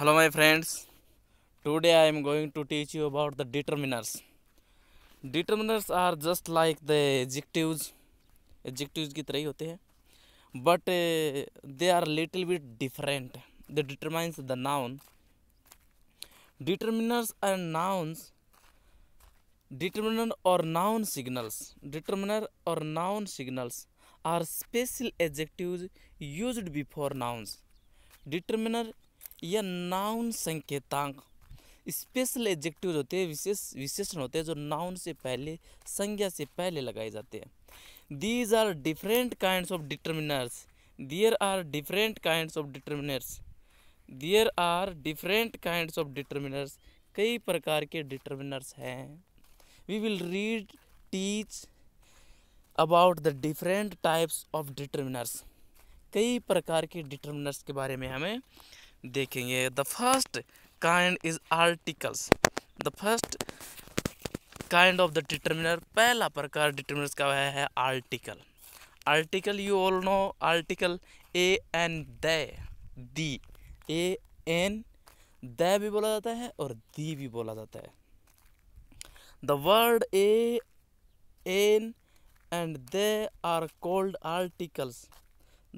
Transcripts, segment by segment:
Hello my friends today I am going to teach you about the determiners determiners are just like the adjectives adjectives की तरह ही होते हैं but they are little bit different the determines the noun determiners and nouns determiner और noun signals determiner और noun signals are special adjective use before nouns determiner या noun संकेतांक special adjective होते हैं विशेष विशेषण होते हैं जो नाउन से पहले संज्ञा से पहले लगाए जाते हैं these are different kind of determiners there are different kind of determiners there are different kind of determiners कई प्रकार के डिटर्मिनर्स हैं we will read teach about the different types of determiners कई प्रकार के डिटर्मिनर्स के बारे में हमें देखेंगे the first kind is articles the first kind of the determiner पहला प्रकार डिटर्मिनर्स का वह है article article you all know article A an the the a an the भी बोला जाता है और दी भी बोला जाता है the word a an and they are called articles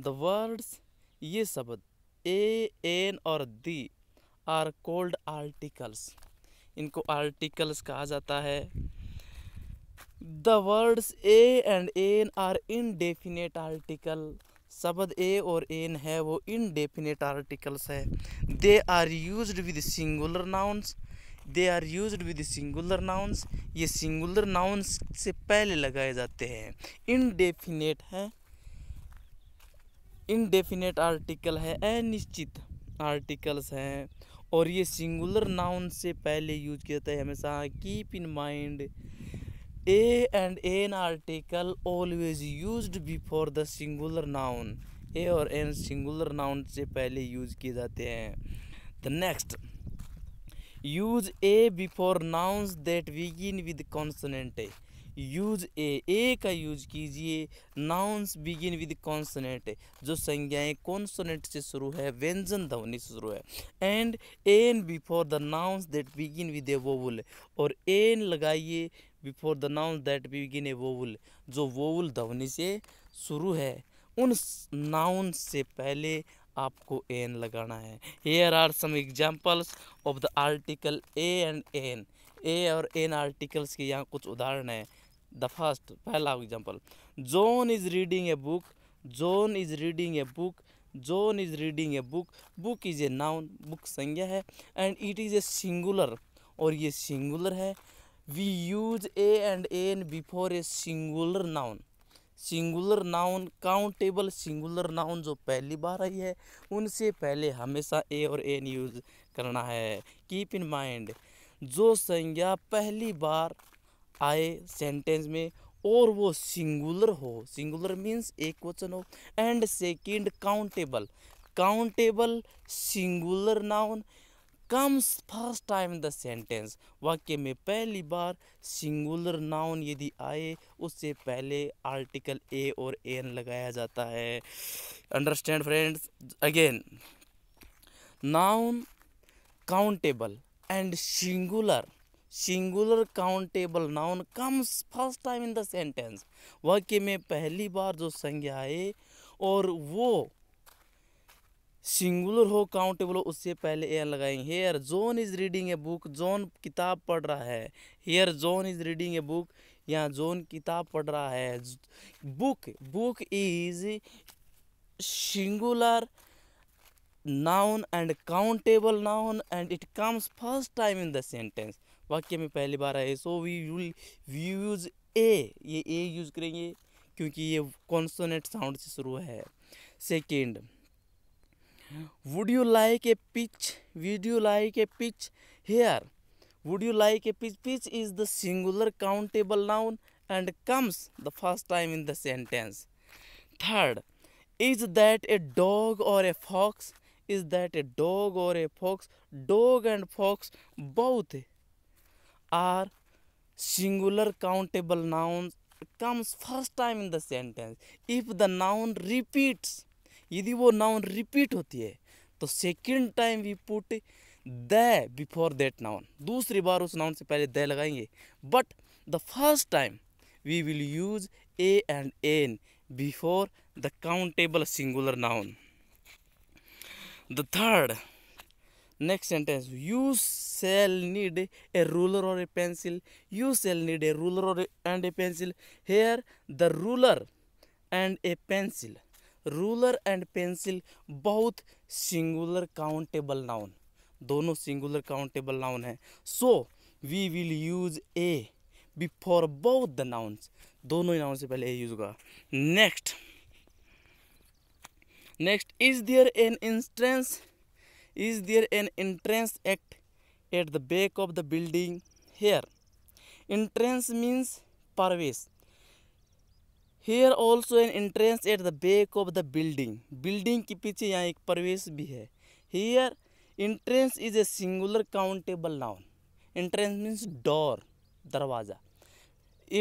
the words ये शब्द ए एन और दी आर कोल्ड आर्टिकल्स इनको आर्टिकल्स कहा जाता है the words a and an are indefinite article शब्द ए और एन है वो इनडेफिनेट आर्टिकल्स है they are use with singular nouns they are use with singular nouns ये सिंगुलर नाउन्स से पहले लगाए जाते हैं इनडेफिनेट हैं इनडेफिनेट आर्टिकल है अनिश्चित आर्टिकल्स हैं और ये सिंगुलर नाउन से पहले यूज किया जाता है हमेशा keep in mind a and an article always use before the singular noun a और एन सिंगुलर नाउन से पहले यूज किए जाते हैं the next use a before nouns that begin with consonant a use a a का use कीजिए nouns begin with कॉन्सनेट जो संज्ञाएं कॉन्सोनेट से शुरू है व्यंजन ध्वनि से शुरू है and an before the nouns that begin with a vowel और एन लगाइए before the nouns that begin a vowel जो वोवुल ध्वनि से शुरू है उन नाउन से पहले आपको एन लगाना है here are some examples of the article a and an a और एन आर्टिकल्स के यहाँ कुछ उदाहरण हैं द फर्स्ट पहला example John is reading a book John is reading a book John is reading a book book is a noun book संज्ञा है and it is a singular और ये सिंगुलर है we use a and an before a singular noun singular noun countable singular noun जो पहली बार आई है उनसे पहले हमेशा ए और एन यूज करना है कीप इन माइंड जो संज्ञा पहली बार आए सेंटेंस में और वो सिंगुलर हो सिंगुलर मीन्स एक वचन हो and second countable countable singular noun comes first time the sentence वाक्य में पहली बार सिंगुलर नाउन यदि आए उससे पहले आर्टिकल ए और एन लगाया जाता है understand friends again noun countable and singular singular countable noun comes first time in the sentence वाक्य में पहली बार जो संज्ञा आए और वो सिंगुलर हो काउंटेबल हो उससे पहले एयर लगाएंगे here John is reading a book John किताब पढ़ रहा है here John is reading a book यहाँ जोन किताब पढ़ रहा है book book is singular noun and countable noun and it comes first time in the sentence वाक्य में पहली बार आए so we use we use a ये ए यूज़ करेंगे क्योंकि ये कॉन्सोनेट साउंड से शुरू है second would you like a pitch would you like a pitch here would you like a pitch pitch is the singular countable noun and comes the first time in the sentence third is that a dog और a fox is that a dog और a fox dog and fox बहुत are singular countable noun comes first time in the sentence if the noun repeats यदि वो noun repeat होती है तो second time we put the before that noun दूसरी बार उस नाउन से पहले द लगाएंगे but the first time we will use a and an before the countable singular noun the third next sentence you shall need a ruler or a pencil you shall need a ruler or a, and a pencil here the ruler and a pencil ruler and pencil both singular countable noun दोनों singular countable noun है so we will use a before both the nouns दोनों noun से पहले a use होगा next next is there an instance is there an entrance act at the back of the building here entrance means प्रवेश here also an entrance at the back of the building building के पीछे यहाँ एक प्रवेश भी है here entrance is a singular countable noun entrance means door दरवाजा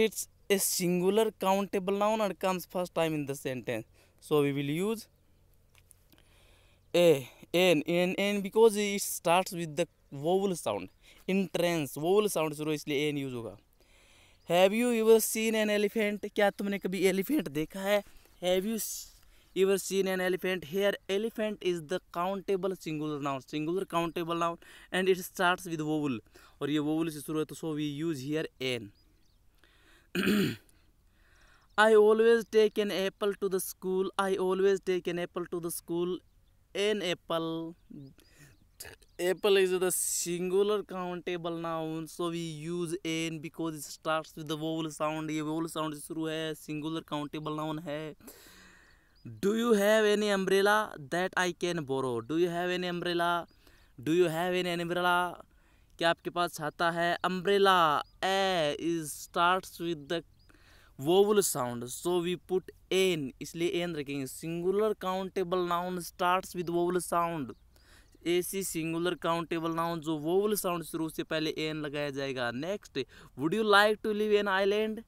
it's a singular countable noun and comes first time in the sentence so we will use a an an an because it start with the vowel sound entrance vowel sound शुरू इसलिए an use होगा have you your seen an elephant क्या तुमने कभी elephant देखा है have you your seen an elephant here elephant is the countable singular noun singular countable noun and it start with vowel और ये वोवल से शुरू है तो so we use here an I always take an apple to the school. I always take an apple to the school. An apple apple is the singular countable noun so we use an because it starts with the vowel sound ये vowel sound शुरू है singular countable noun है do you have any umbrella that I can borrow do you have any umbrella do you have any umbrella क्या आपके पास छाता है umbrella a is start with the vowel sound so we put an इसलिए N रखेंगे singular countable noun starts with vowel sound ऐसी singular countable noun जो vowel sound शुरू से पहले एन लगाया जाएगा next would you like to live an island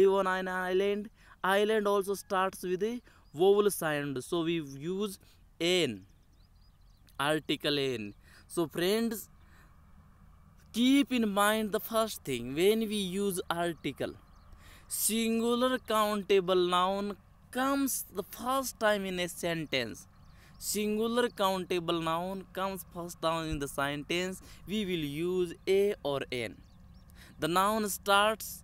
live on an island island also start with vowel sound so we use an article an so friends keep in mind the first thing when we use article singular countable noun comes the first time in a sentence singular countable noun comes first down in the sentence we will use a or n the noun starts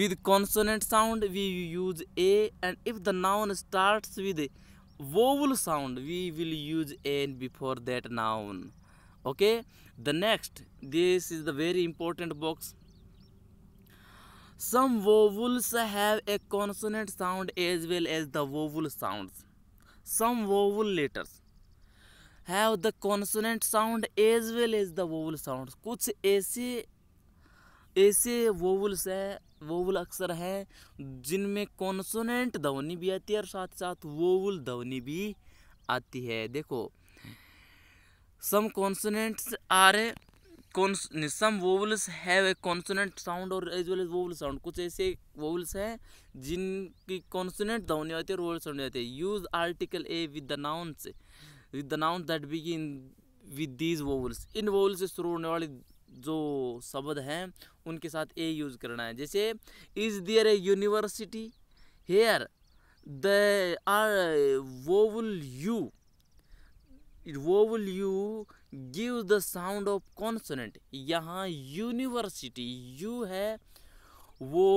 with consonant sound we use a and if the noun starts with vowel sound we will use n before that noun okay the next this is the very important box some vowels have a consonant sound as well as the vowel sounds some vowel letters have the consonant sound as well as the vowel sound कुछ ऐसे ऐसे वोवुल्स है वोवुल अक्सर हैं जिनमें consonant ध्वनि भी आती है और साथ साथ वोवुल ध्वनि भी आती है देखो some consonants are some vowels have a consonant sound और as well as vowel sound कुछ ऐसे वोवल्स हैं जिनकी कॉन्सोनेंट ध्वनि होती है और वोवल साउंड आती है use article a with the nouns with the nouns that begin with these vowels in vowel से शुरू होने वाली जो शब्द हैं उनके साथ ए यूज़ करना है जैसे is there a university here the are vowel U वो will you give the sound of consonant यहाँ यूनिवर्सिटी यू है वो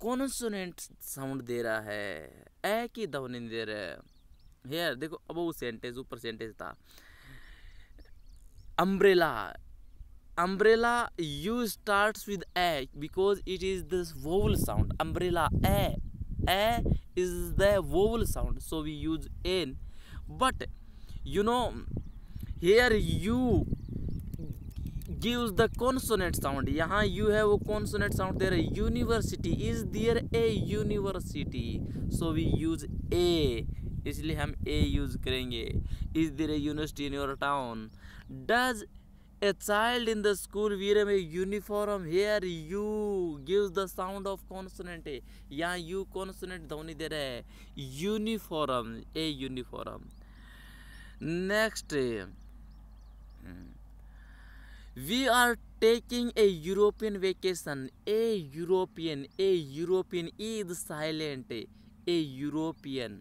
कॉन्सोनेंट साउंड दे रहा है ए की ध्वनि दे रहा है हेयर देखो अब वो सेंटेंस ऊपर सेंटेंस था umbrella umbrella U start with a because it is the vowel sound umbrella a a is the vowel sound so we use an but you know here u gives the consonant sound यहाँ u है वो consonant sound दे रहा है university is there a university so we use a इसलिए हम a use करेंगे is there a university in your town does a child in the school wear a uniform here u gives the sound of consonant यहाँ u consonant ध्वनि दे रहा है uniform a uniform next we are taking a European vacation a European a European it silent a European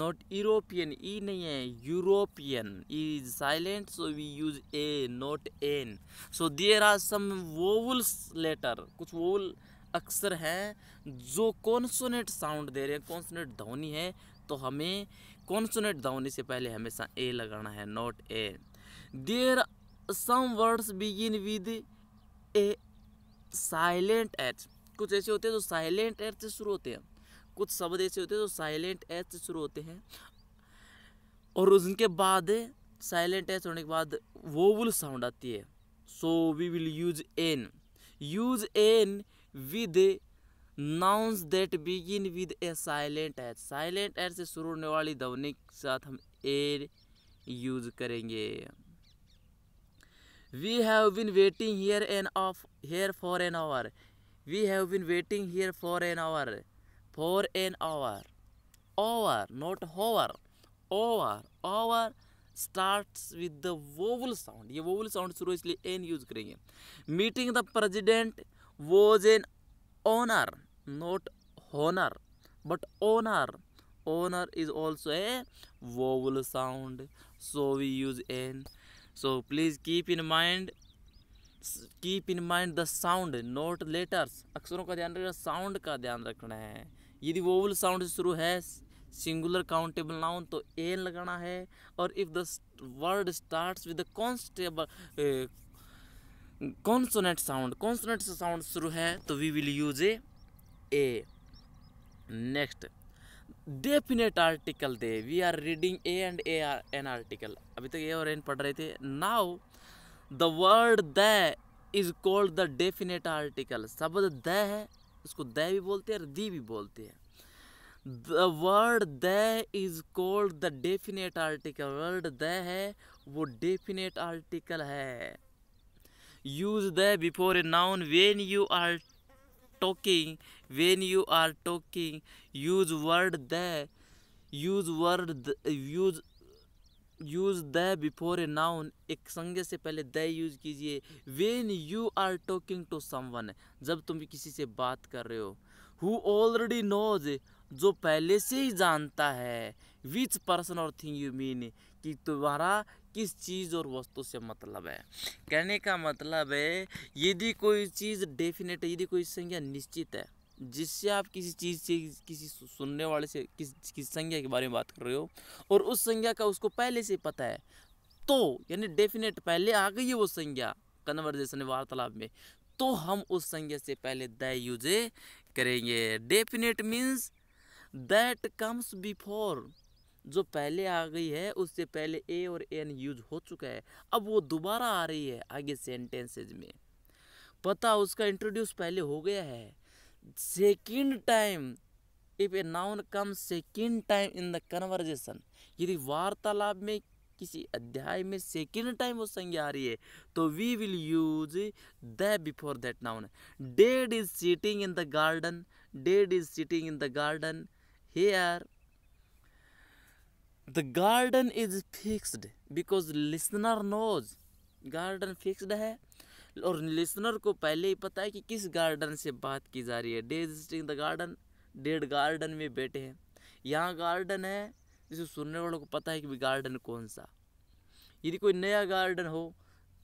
not European E नहीं है European is silent so we use a not an so there are some vowels letter कुछ vowel अक्सर हैं जो consonant sound दे रहे हैं consonant ध्वनि है तो हमें कॉन्सोनेट धावने से पहले हमेशा ए लगाना है not a there some words begin with a silent H कुछ ऐसे होते हैं जो साइलेंट एच से शुरू होते हैं कुछ शब्द ऐसे होते हैं जो साइलेंट एच से शुरू होते हैं और उनके बाद साइलेंट एच होने के बाद वोवल साउंड आती है so we will use an use an with nouns that begin with a silent H silent H से शुरू होने वाली ध्वनि के साथ हम एर यूज करेंगे we have been waiting here an of here for an hour we have been waiting here for an hour for an hour hour not hour hour hour start with the vowel sound ये vowel sound शुरू इसलिए an use करेंगे meeting the president was an honour not honour but honour honour is also a vowel sound so we use an so please keep in mind keep in mind the sound not letters अक्सरों का ध्यान रखना sound का ध्यान रखना है यदि vowel sound शुरू है सिंगुलर काउंटेबल नाउन तो एन लगाना है और if the word starts with constable consonant sound consonant sound शुरू है तो we will use a a next definite article they we are reading a and a are an article अभी तक ये और एन पढ़ रहे थे now the word the is called the definite article शब्द द है उसको द भी बोलते हैं और दी भी बोलते हैं the word the is called the definite article word the है वो डेफिनेट आर्टिकल है use the before a noun when you are talking when you are talking use word the use word the, use use the before a noun एक संज्ञा से पहले the use कीजिए when you are talking to someone जब तुम किसी से बात कर रहे हो हु ऑलरेडी नोज जो पहले से ही जानता है विच पर्सन और थिंग यू मीन कि तुम्हारा किस चीज़ और वस्तु से मतलब है कहने का मतलब है यदि कोई चीज़ डेफिनेट यदि कोई संज्ञा निश्चित है जिससे आप किसी चीज़ से किसी सुनने वाले से किस किसी संज्ञा के बारे में बात कर रहे हो और उस संज्ञा का उसको पहले से पता है तो यानी डेफिनेट पहले आ गई है वो संज्ञा कन्वर्जेशन वार्तालाप में तो हम उस संज्ञा से पहले द यूज करेंगे definite means that comes before जो पहले आ गई है उससे पहले ए और एन यूज हो चुका है अब वो दोबारा आ रही है आगे सेंटेंसेज में पता उसका इंट्रोड्यूस पहले हो गया है second time if a noun come second time in the conversation यदि वार्तालाप में किसी अध्याय में सेकेंड टाइम वो संज्ञा आ रही है तो we will use the before that noun dad is sitting in the garden dad is sitting in the garden here the garden is fixed because listener knows garden fixed है और listener को पहले ही पता है कि किस गार्डन से बात की जा रही है they visiting the garden dad garden में बैठे हैं यहाँ गार्डन है जिसे सुनने वालों को पता है कि गार्डन कौन सा यदि कोई नया गार्डन हो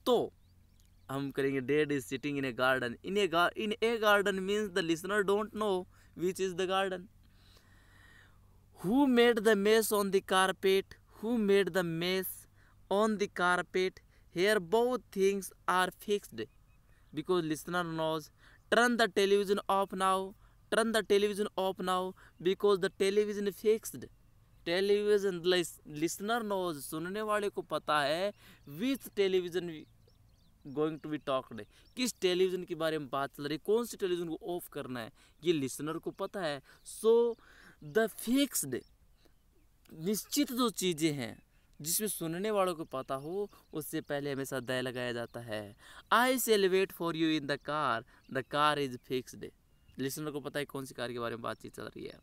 तो हम करेंगे dad is sitting in a garden in a in a garden means the listener don't know which is the garden who made the mess on the carpet who made the mess on the carpet Here both things are fixed because listener knows turn the television off now turn the television off now because the television fixed television listener knows सुनने वाले को पता है which television going to be talked किस television के बारे में बात चल रही है कौन सी टेलीविज़न को ऑफ करना है ये लिसनर को पता है सो द फिक्स्ड निश्चित जो चीज़ें हैं जिसमें सुनने वालों को पता हो उससे पहले हमेशा दया लगाया जाता है I shall wait for you in the car the car is fixed listener को पता है कौन सी कार के बारे में बातचीत चल रही है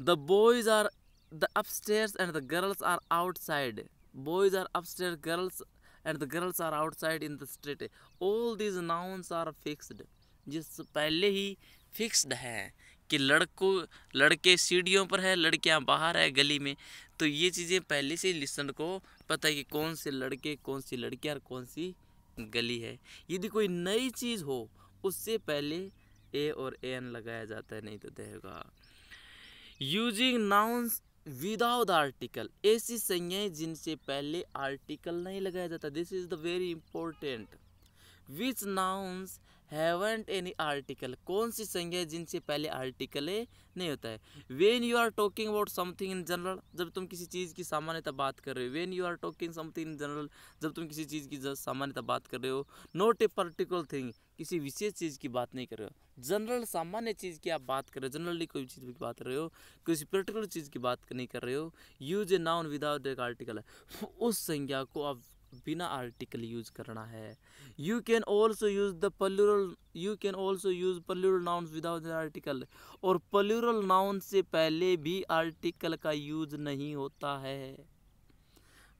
the boys are the upstairs and the girls are outside boys are upstair girls and the girls are outside in the street all these nouns are fixed जिस पहले ही फिक्स्ड हैं कि लड़कों लड़के सीढ़ियों पर है लड़कियां बाहर है गली में तो ये चीज़ें पहले से ही लिसन को पता है कि कौन से लड़के कौन सी लड़कियां और कौन सी गली है यदि कोई नई चीज़ हो उससे पहले ए और ए एन लगाया जाता है नहीं तो देगा यूजिंग नाउन्स विदाउट आर्टिकल ऐसी संज्ञाएं जिनसे पहले आर्टिकल नहीं लगाया जाता this is the very important which nouns haven't any article कौन सी संज्ञा है जिनसे पहले आर्टिकल नहीं होता है when you are talking about something in general जब तुम किसी चीज़ की सामान्यता बात कर रहे हो when you are talking something in general जब तुम किसी चीज़ की सामान्यता बात कर रहे हो नोट ए पर्टिकुलर थिंग किसी विशेष चीज़ की बात नहीं कर रहे हो जनरल सामान्य चीज़ की आप बात कर रहे हो जनरली कोई चीज़ की बात कर रहे हो किसी पर्टिकुलर चीज़ की बात नहीं कर रहे हो यूज ए नाउन विदाउट एक आर्टिकल है उस संज्ञा को आप बिना आर्टिकल यूज करना है you can also use the plural you can also use plural nouns without the article और पल्यूरल नाउन से पहले भी आर्टिकल का यूज नहीं होता है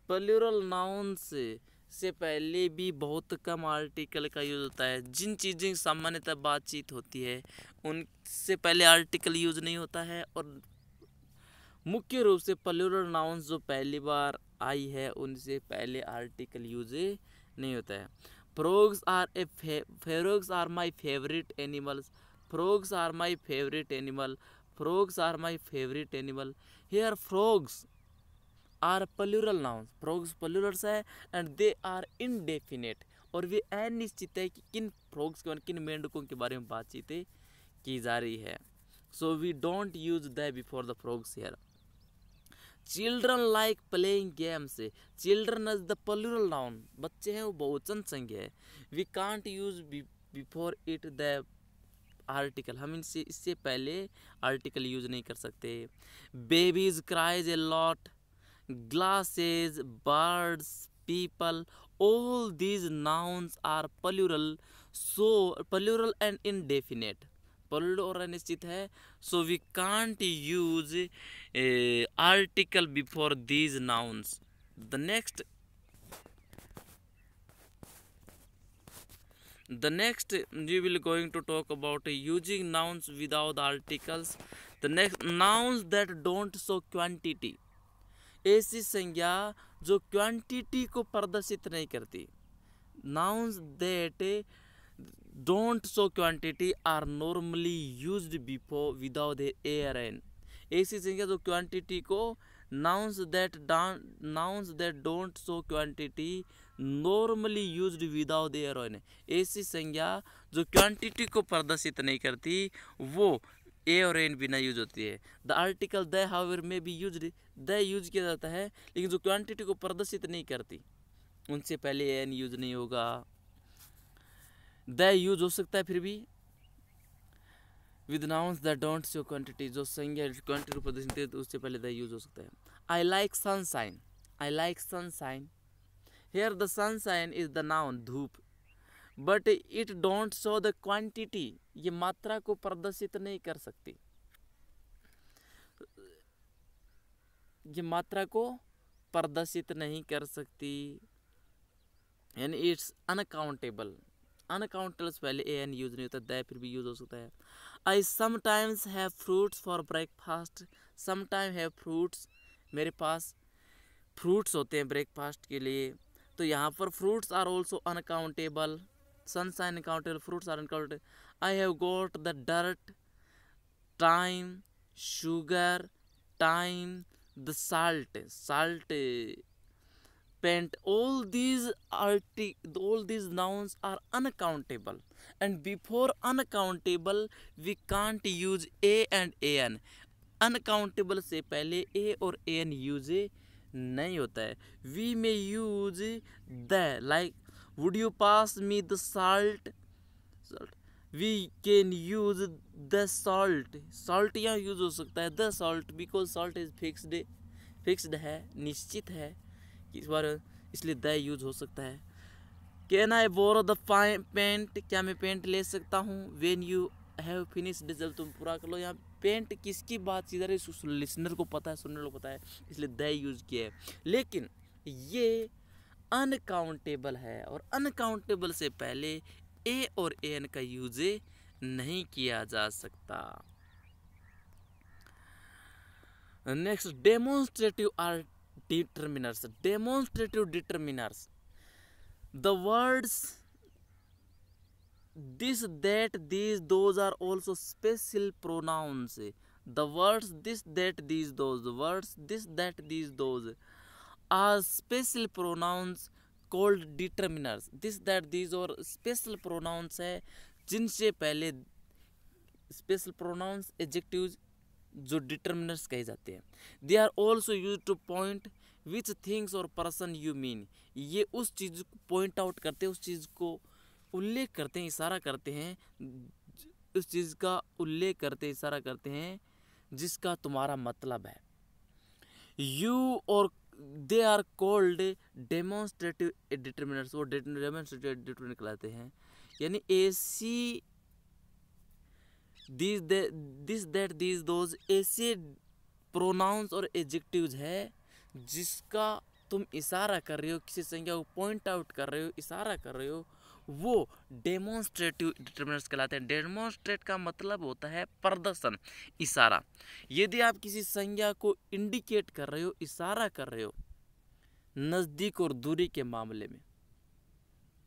पल्यूरल नाउन्स से पहले भी बहुत कम आर्टिकल का यूज़ होता है जिन चीज़ें सामान्यतः बातचीत होती है उनसे पहले आर्टिकल यूज नहीं होता है और मुख्य रूप से पल्यूरल नाउन्स जो पहली बार आई है उनसे पहले आर्टिकल यूज नहीं होता है frogs are a frogs are my favourite animals frogs are my favourite animal frogs are my favourite animal here frogs are plural noun frogs plurals है एंड दे आर इनडेफिनेट और वे अनिश्चित है कि किन फ्रोग्स के किन मेंढकों के बारे में बातचीतें की जा रही है so we don't use the before the frogs here children like playing games children is the plural noun बच्चे हैं वो बहुवचन संज्ञा है we can't use before it the article हम इनसे इससे पहले आर्टिकल यूज नहीं कर सकते babies cries a lot glasses birds people all these nouns are plural so plural and indefinite plural और अनिश्चित है so we can't use article before these nouns the next the next you will going to talk about using nouns without articles the next nouns that don't show quantity ऐसी संज्ञा जो quantity को प्रदर्शित नहीं करती nouns that don't show quantity are normally use before without air and ऐसी संख्या जो क्वांटिटी को nouns that nouns that don't show quantity normally use without there on ऐसी संज्ञा जो क्वांटिटी को प्रदर्शित नहीं करती वो ए और एन बिना यूज होती है द आर्टिकल द हावर में भी यूज द यूज किया जाता है लेकिन जो क्वांटिटी को प्रदर्शित नहीं करती उनसे पहले एन यूज नहीं होगा द यूज हो सकता है फिर भी with nouns the don't show quantity जो संज्ञा क्वान्टिटी रूप प्रदर्शन करती है तो उससे पहले द यूज हो सकता है I like sunshine I like sunshine here the sunshine is the noun धूप but it don't show the quantity ये मात्रा को प्रदर्शित नहीं कर सकती ये मात्रा को प्रदर्शित नहीं कर सकती यानी इट्स अनकाउंटेबल अनकाउंटेबल पहले ए एन यूज नहीं होता दै फिर भी यूज हो सकता है I sometimes have fruits for breakfast sometime have fruits मेरे पास फ्रूट्स होते हैं ब्रेकफास्ट के लिए तो यहाँ पर fruits are also uncountable sunshine accountable fruits are uncountable I have got the dirt time sugar time the salt salt spent all these arti- all these nouns are uncountable and before uncountable we can't use a and an uncountable से पहले a और an use नहीं होता है we may use the like would you pass me the salt salt we can use the salt salt यहाँ use हो सकता है the salt because salt is fixed fixed है निश्चित है इस बार इसलिए द यूज हो सकता है can I borrow the fine paint क्या मैं पेंट ले सकता हूँ when you have finish diesel तुम पूरा कर लो यहाँ पेंट किसकी बात सीधा लिसनर को पता है सुनने को पता है इसलिए द यूज किया है लेकिन ये अनकाउंटेबल है और अनकाउंटेबल से पहले ए और एन का यूज नहीं किया जा सकता next demonstrative art determiners demonstrative determiners the words this that these those are also special pronouns the words this that these those the words this that these those are special pronouns called determiners this that these और special pronouns है जिनसे pehle special pronouns adjectives जो determiners कहे जाते हैं they are also use to point which things और person you mean ये उस चीज़ को पॉइंट आउट करते हैं उस चीज़ को उल्लेख करते हैं इशारा करते हैं उस चीज़ का उल्लेख करते इशारा करते हैं जिसका तुम्हारा मतलब है यू और they are called demonstrative determinates वो डेमोन्स्ट्रेटिव डिटर्मिनेट कहलाते हैं यानी see this this that this those ऐसे प्रोनाउंस और एडजेक्टिव्स है जिसका तुम इशारा कर रहे हो किसी संज्ञा को पॉइंट आउट कर रहे हो इशारा कर रहे हो वो डेमोन्स्ट्रेटिव डिटर्मिनेंट्स कहलाते हैं डेमोन्स्ट्रेट का मतलब होता है प्रदर्शन इशारा यदि आप किसी संज्ञा को इंडिकेट कर रहे हो इशारा कर रहे हो नज़दीक और दूरी के मामले में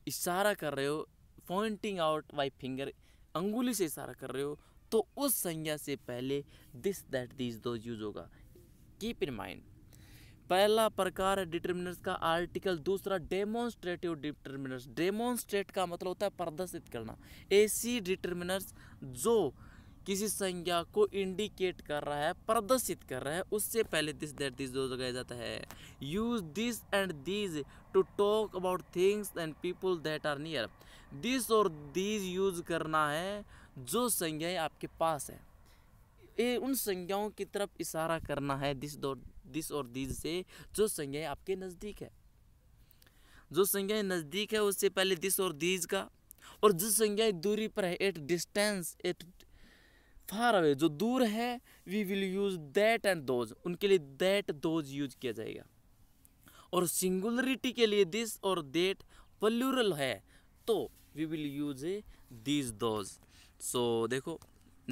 इशारा कर रहे हो पॉइंटिंग आउट बाई फिंगर अंगुली से इशारा कर रहे हो तो उस संज्ञा से पहले this that this those use होगा कीप इन माइंड पहला प्रकार है डिटर्मिनेंट्स का आर्टिकल दूसरा डेमोन्स्ट्रेटिव डिटर्मिनेंट्स डेमोन्स्ट्रेट का मतलब होता है प्रदर्शित करना ऐसी डिटर्मिनेंट्स जो किसी संज्ञा को इंडिकेट कर रहा है प्रदर्शित कर रहा है उससे पहले दिस दैट दिस जो लगाया जाता है use this and this to talk about things and people that are near this और दिस यूज करना है जो संज्ञाएं आपके पास है ये उन संज्ञाओं की तरफ इशारा करना है दिस दो दिस और दिस से जो संज्ञाएं आपके नज़दीक है जो संज्ञाएं नज़दीक है उससे पहले दिस और दिस का और जो संज्ञाएं दूरी पर है at distance at far away जो दूर है we will use that and those उनके लिए दैट दोज यूज किया जाएगा और सिंगुलरिटी के लिए दिस और देट पल्यूरल है तो we will use a this those so देखो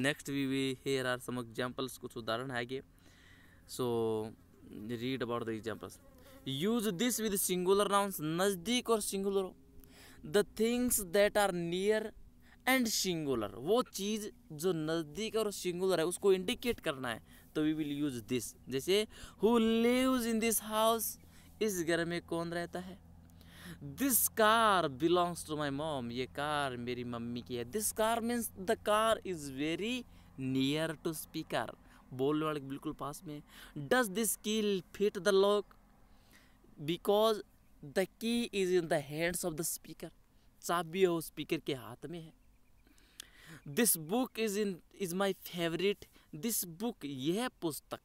next we we here are some examples कुछ उदाहरण आएंगे so read about the examples use this with singular nouns नज़दीक और singular the things that are near and singular वो चीज़ जो नज़दीक और सिंगुलर है उसको इंडिकेट करना है तो वी विल यूज दिस जैसे who lives in this house इस घर में कौन रहता है this car belongs to my mom ये कार मेरी मम्मी की है this car means the car is very near to speaker बोलने वाले के बिल्कुल पास में does this key fit the lock because the key is in hands of the speaker चाबी है वो स्पीकर के हाथ में है this book is in is my favourite this book यह पुस्तक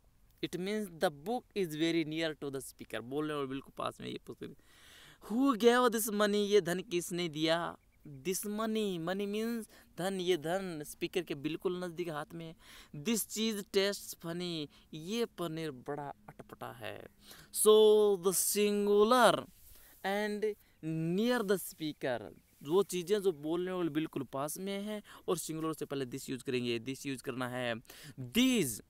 it means the book is very near to the speaker बोलने वाले बिल्कुल पास में ये पुस्तक हु गैव दिस मनी ये धन किसने दिया दिस मनी मनी मीन्स धन ये धन स्पीकर के बिल्कुल नज़दीक हाथ में दिस चीज़ टेस्ट फनी ये पनीर बड़ा अटपटा है so the singular and near the speaker वो चीज़ें जो बोलने वाले बिल्कुल पास में हैं और सिंगुलर से पहले दिस यूज़ करेंगे दिस यूज़ करना है these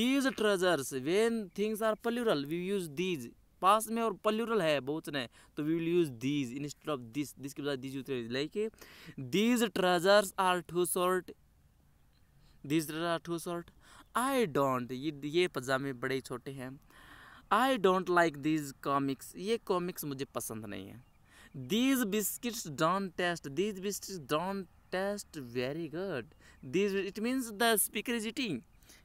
these trousers when things are plural we use these पास में और पल्यूरल है बहुत ने तो we will use these instead of this this के बजाय दीज यूज करेंगे like these trousers are too short these trouser are too short I don't ये ये पजामे बड़े ही छोटे हैं I don't like these comics ये कॉमिक्स मुझे पसंद नहीं है these biscuits don't taste these biscuits don't taste very good these it means the speaker is eating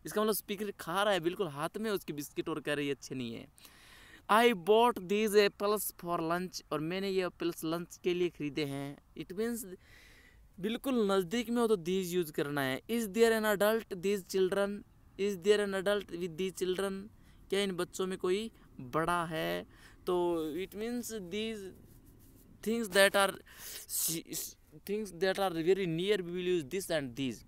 इसका मतलब स्पीकर खा रहा है बिल्कुल हाथ में उसकी बिस्किट और कह रही है अच्छे नहीं है I bought these apples for lunch और मैंने ये एप्पल्स लंच के लिए खरीदे हैं इट मीन्स बिल्कुल नज़दीक में हो तो दीज यूज़ करना है is there an adult these children is there an adult with these children क्या इन बच्चों में कोई बड़ा है तो it means these things that are things that are very near we will use this and these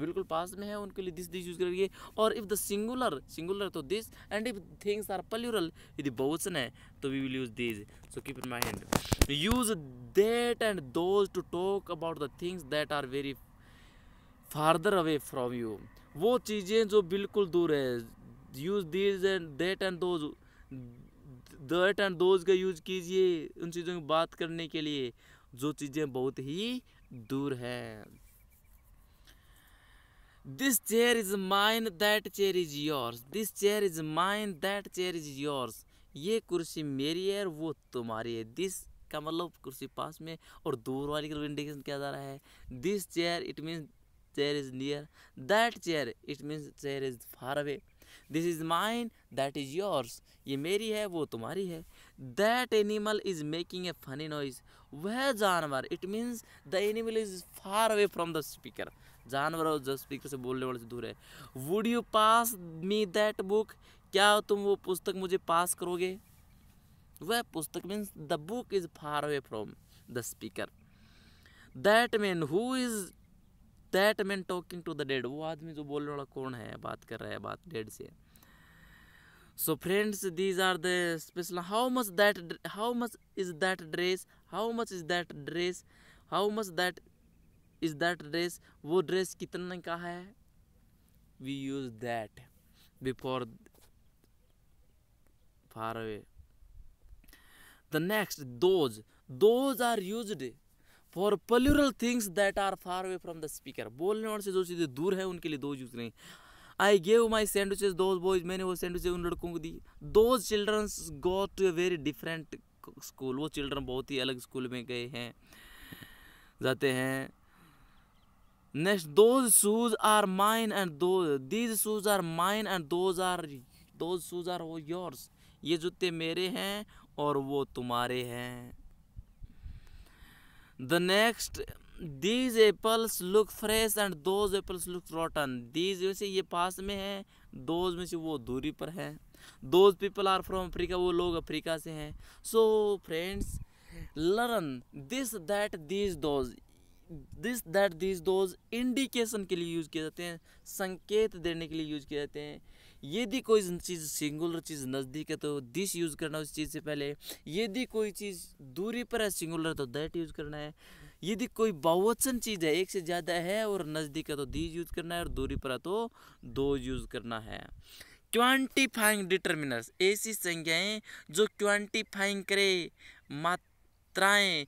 बिल्कुल पास में है उनके लिए दिस दिस यूज करिए और इफ़ द सिंगुलर सिंगुलर तो this and if things are plural यदि बहुवचन है तो we will use this so keep in hand use that and those to talk about the things that are very farther away from you वो चीज़ें जो बिल्कुल दूर है use this and that and those that and those का use कीजिए उन चीज़ों की बात करने के लिए जो चीज़ें बहुत ही दूर हैं this chair is mine that chair is yours this chair is mine that chair is yours ये कुर्सी मेरी है और वो तुम्हारी है दिस का मतलब कुर्सी पास में और दूर वाली का इंडिकेशन क्या जा रहा है this chair it means chair is near that chair it means chair is far away this is mine that is yours ये मेरी है वो तुम्हारी है that animal is making a funny noise वह जानवर it means the animal is far away from the speaker जानवर और जो स्पीकर से बोलने वाले से दूर है would you pass me that book क्या तुम वो पुस्तक मुझे पास करोगे वह पुस्तक means the book is far away from the speaker that man who is that man talking to the dad वो आदमी जो बोलने वाला कौन है बात कर रहा है बात डेड से so friends these are the special how much that how much is that dress how much is that dress how much that is that dress वो ड्रेस कितने का है we use that before far away the next those those are use for plural things that are far away from the speaker बोलने और से जो चीज़ें दूर है उनके लिए दोज यूज नहीं I gave my sandwiches those boys मैंने वो सैंडविचेज उन लड़कों को दी those childrens go to a very different school वो चिल्ड्रन बहुत ही अलग स्कूल में गए हैं जाते हैं next those shoes are mine and those shoes are mine and those are are those shoes are yours ये जूते मेरे हैं और वो तुम्हारे हैं the next these apples look fresh and those apples look rotten these में से ये पास में है दोज में से वो दूरी पर है those people are from Africa वो लोग अफ्रीका से हैं so friends learn this that these those this that this those indication के लिए यूज़ किए जाते हैं संकेत देने के लिए यूज़ किए जाते हैं यदि कोई चीज़ सिंगुलर चीज़ नज़दीक है तो दिस यूज़ करना उस चीज़ से पहले यदि कोई चीज़ दूरी पर है सिंगुलर तो दैट यूज़ करना है यदि कोई बहुवचन चीज़ है एक से ज़्यादा है और नज़दीक है तो दीज यूज़ करना है और दूरी पर है तो दो यूज़ करना है क्वांटिफाइंग डिटर्मिनर्स ऐसी संज्ञाएं जो क्वांटिफाइंग करे मात्राएं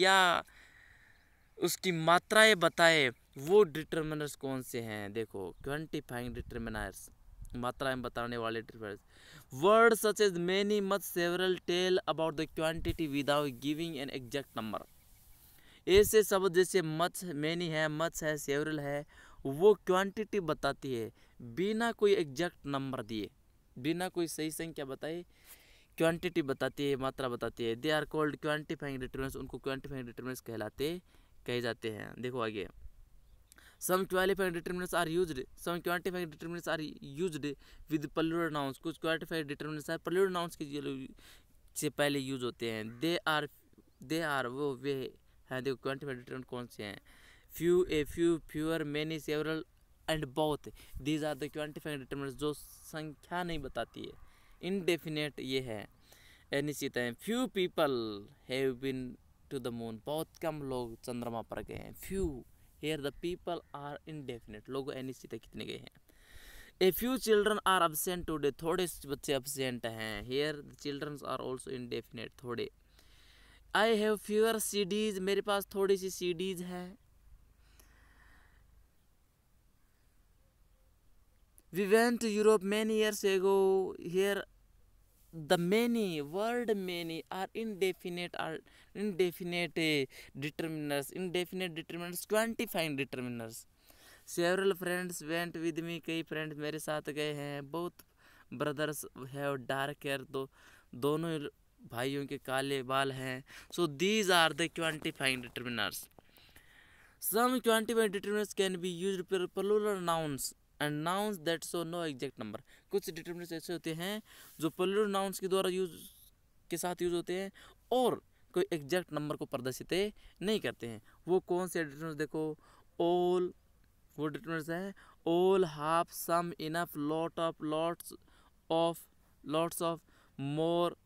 या उसकी मात्राएं बताए वो डिटर्मिनर्स कौन से हैं देखो क्वान्टिफाइंग डिटर्मिनर्स मात्राएं बताने वाले determiners word such is many much several tell about the quantity without giving an exact number ऐसे शब्द जैसे मच मैनी है मच है सेवरल है वो क्वांटिटी बताती है बिना कोई एग्जैक्ट नंबर दिए बिना कोई सही संख्या बताए क्वांटिटी बताती है मात्रा बताती है they are called quantifying determinants उनको क्वांटिफाइंग डिटर्मेंट्स कहलाते कहे जाते हैं देखो आगे some qualifying determinants are used some quantified determinants are used with plural nouns कुछ qualifying determinants are plural nouns के से पहले यूज होते हैं दे आर दे आर वो वे हैं देखो क्वांटिफाइड डिटर्मिनेंट कौन से हैं few a few fewer many several and बहुत these are the quantified determinants जो संख्या नहीं बताती है इनडेफिनेट ये है निश्चित है few people have been to the moon बहुत कम लोग चंद्रमा पर गए हैं few here the people are indefinite लोग अनिश्चित कितने गए हैं a few children are absent today थोड़े बच्चे अबसेंट हैं here the children are also indefinite थोड़े आई हैव फ्यूअर सीडीज मेरे पास थोड़ी सी सीडीज हैं we went to Europe many years ago here the the many word many are indefinite are indefinite eh, determiners indefinite determiners quantifying determiners several friends went with me कई friends मेरे साथ गए हैं बहुत ब्रदर्स हैव डार्क हेयर दो दोनों भाइयों के काले बाल हैं so these are the quantifying determiners some five determiners can be use plural nouns announce that so no exact number कुछ डिटर्मिनेंट्स ऐसे होते हैं जो पोलर नाउंस के द्वारा यूज के साथ यूज होते हैं और कोई एग्जैक्ट नंबर को प्रदर्शित नहीं करते हैं वो कौन से डिटर्मिनेंट्स देखो ऑल वो डिटर्मिनेंट्स हैं all half some enough lot of lots of lots of more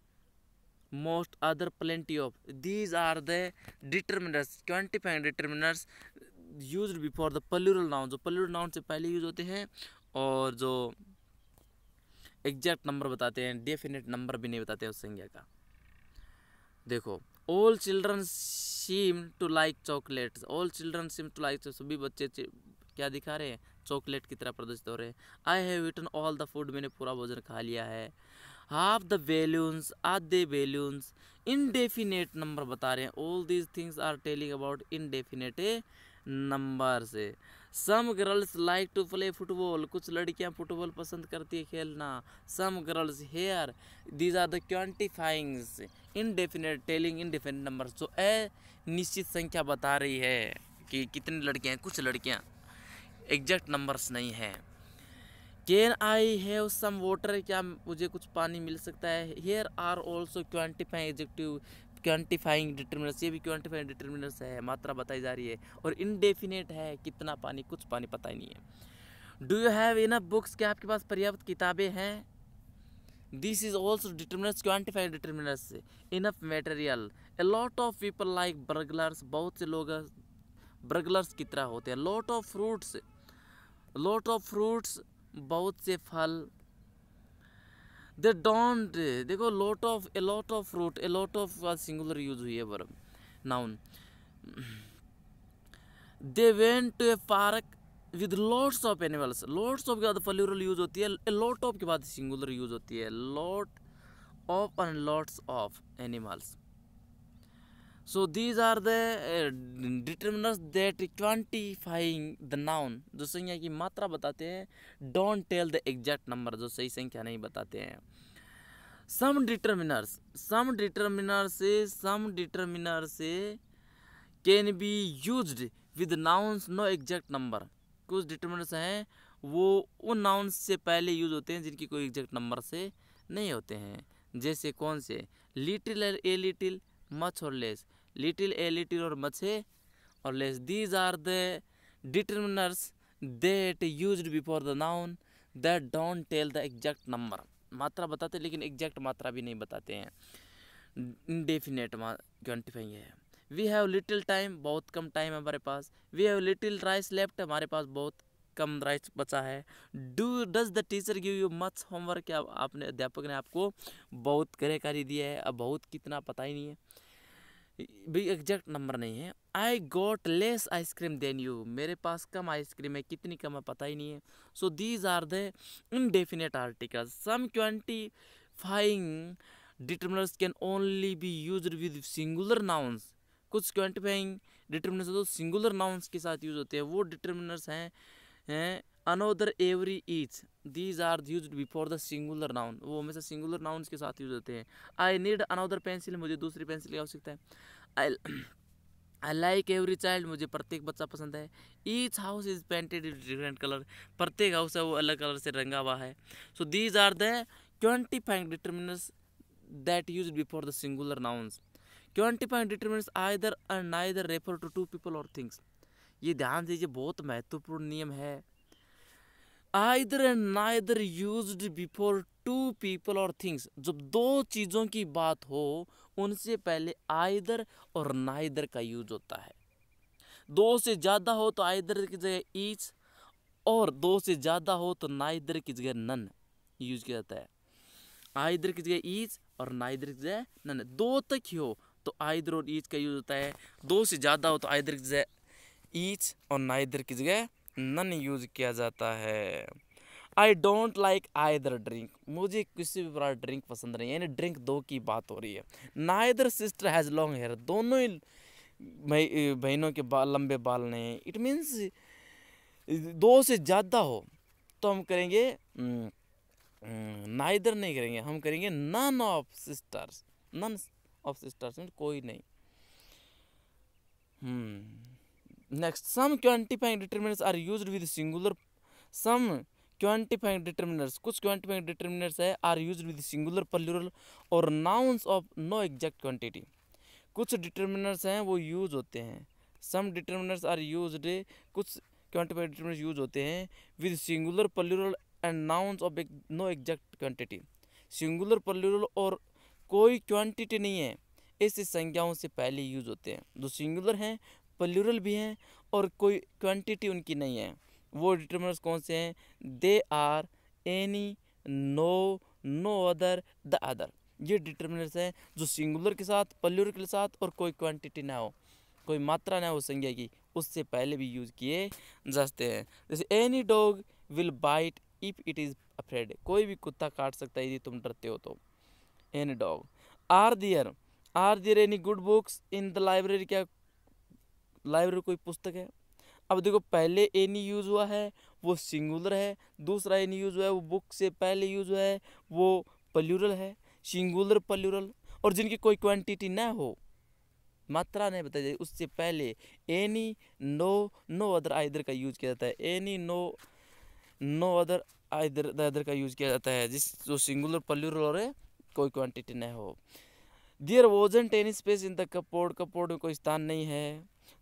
most other plenty of these are the determiners quantifying determiners use before the plural noun जो पल्यूरल नाउन से पहले use होते हैं और जो exact number बताते हैं definite number भी नहीं बताते उस संज्ञा का देखो all children seem to like chocolate all children seem to like सभी बच्चे क्या दिखा रहे हैं चॉकलेट की तरह प्रदर्शित हो रहे हैं I have eaten all the food मैंने पूरा भोजन खा लिया है हाफ द बेलून्स आधे बेलून्स इनडेफिनेट नंबर बता रहे हैं all these things are telling about indefinite number से some girls like to play football कुछ लड़कियां फुटबॉल पसंद करती है खेलना some girls here these are the quantifyings indefinite telling indefinite number so a निश्चित संख्या बता रही है कि कितनी लड़कियां हैं कुछ लड़कियां एग्जैक्ट नंबर्स नहीं हैं केन आई हैव सम वाटर क्या मुझे कुछ पानी मिल सकता है here are also quantifying adjective quantifying determiners ये भी क्वान्टिफाइंग डिटर्मिनर्स है मात्रा बताई जा रही है और इनडेफिनेट है कितना पानी कुछ पानी पता ही नहीं है do you have enough books क्या आपके पास पर्याप्त किताबें हैं this is also determiners quantifying determiners enough material a lot of people like burglars बहुत से लोग बर्गलर्स की तरह होते हैं lot of fruits lot of fruits बहुत से फल दे डोंट देखो lot of a lot of root a lot of singular use हुई है verb noun they went to a park with lots of animals lots of के बाद फल्यूरल use होती है ए लॉट ऑफ के बाद सिंगुलर यूज होती है lot of and lots of animals so these are the determiners that quantifying the noun जो संख्या की मात्रा बताते हैं don't tell the exact number जो सही संख्या नहीं बताते हैं सम डिटर्मिनर्स सम डिटर्मिनर से सम डिटर्मिनर से can be use with nouns no exact number कुछ डिटर्मिनर्स हैं वो उन नाउन्स से पहले यूज होते हैं जिनकी कोई एग्जैक्ट नंबर से नहीं होते हैं जैसे कौन से लिटिल ए लिटिल मच और लेस लिटिल ए लिटिल और much और less these are the determiners that use before the noun that don't tell the exact number मात्रा बताते लेकिन एग्जैक्ट मात्रा भी नहीं बताते हैं इनडेफिनेट क्वान्टिफाइंग है वी हैव लिटिल टाइम बहुत कम टाइम है हमारे पास we have little rice left हमारे पास बहुत कम राइस बचा है do does the teacher give you much homework क्या आपने अध्यापक ने आपको बहुत कार्य दिया है अब बहुत कितना पता ही नहीं है भी एग्जैक्ट नंबर नहीं है I got less ice cream than you मेरे पास कम आइसक्रीम है कितनी कम है पता ही नहीं है so these are the indefinite articles some quantifying determiners can only be use with singular nouns कुछ क्वान्टिफाइंग डिटर्मिनर्स तो सिंगुलर नाउन्स के साथ यूज होते हैं वो डिटर्मिनर्स हैं हैं another every each these are use before the singular noun वो हमेशा सिंगुलर नाउन्स के साथ यूज होते हैं आई नीड अनोदर पेंसिल मुझे दूसरी पेंसिल की आवश्यकता है I I like every child मुझे प्रत्येक बच्चा पसंद है each house is painted in different colour प्रत्येक हाउस है वो अलग कलर से रंगा हुआ है so these are the twenty five determiners that use before the singular nouns twenty quantifying determiners either and neither refer to two people और things ये ध्यान दीजिए बहुत महत्वपूर्ण नियम है either and neither use before two people और things जब दो चीज़ों की बात हो उनसे पहले आइदर और नाइदर का यूज होता है दो से ज़्यादा हो तो आइदर की जगह ईच और दो से ज़्यादा हो तो नाइदर की जगह नन यूज किया जाता है आइदर की जगह ईच और नाइदर की जगह नन दो तक ही हो तो आइदर और ईच का यूज होता है दो से ज़्यादा हो तो आइदर की जगह ईच और नाइदर की जगह नन यूज़ किया जाता है I don't like their drink मुझे किसी भी प्रकार ड्रिंक पसंद नहीं है यानी ड्रिंक दो की बात हो रही है ना इधर सिस्टर हैज़ लॉन्ग हेयर दोनों ही बहनों के बाल लंबे बाल नहीं हैं इट मीन्स दो से ज़्यादा हो तो हम करेंगे ना हम्म, इधर हम्म, नहीं करेंगे हम करेंगे none of sisters none of sisters कोई नहीं hmm next some quantifying determinants are used with singular. Some quantifying determiners कुछ क्वान्टिफाइंग डिटर्मिनर्स है are use with singular plural और nouns of no exact quantity कुछ डिटर्मिनर्स हैं वो use होते हैं सम डिटर्मिनर्स आर यूज कुछ क्वान्टिफाइड डिटर्मिनर्स यूज होते हैं with singular plural and nouns of no exact quantity singular plural और कोई क्वांटिटी नहीं है ऐसी संज्ञाओं से पहले यूज होते हैं जो सिंगुलर हैं प्लूरल भी हैं और कोई क्वांटिटी उनकी नहीं है वो डिटर्मिनर्स कौन से हैं they are any no no other the other ये डिटर्मिनर्स हैं जो सिंगुलर के साथ प्लूरल के साथ और कोई क्वांटिटी ना हो कोई मात्रा ना हो संज्ञा की उससे पहले भी यूज किए जाते हैं जैसे any dog will bite if it is afraid कोई भी कुत्ता काट सकता है यदि तुम डरते हो तो any dog are there are there any good books in the library क्या लाइब्रेरी कोई पुस्तक है अब देखो पहले एनी यूज हुआ है वो सिंगुलर है दूसरा एनी यूज हुआ है वो बुक से पहले यूज हुआ है वो पल्यूरल है सिंगुलर पल्यूरल और जिनकी कोई क्वांटिटी ना हो मात्रा नहीं बताई जाए उससे पहले any no no other either का यूज किया जाता है any no no other either other का यूज किया जाता है जिस जो सिंगुलर पल्यूरल और कोई क्वांटिटी ना हो there wasn't any space in the cupboard cupboard में कोई स्थान नहीं है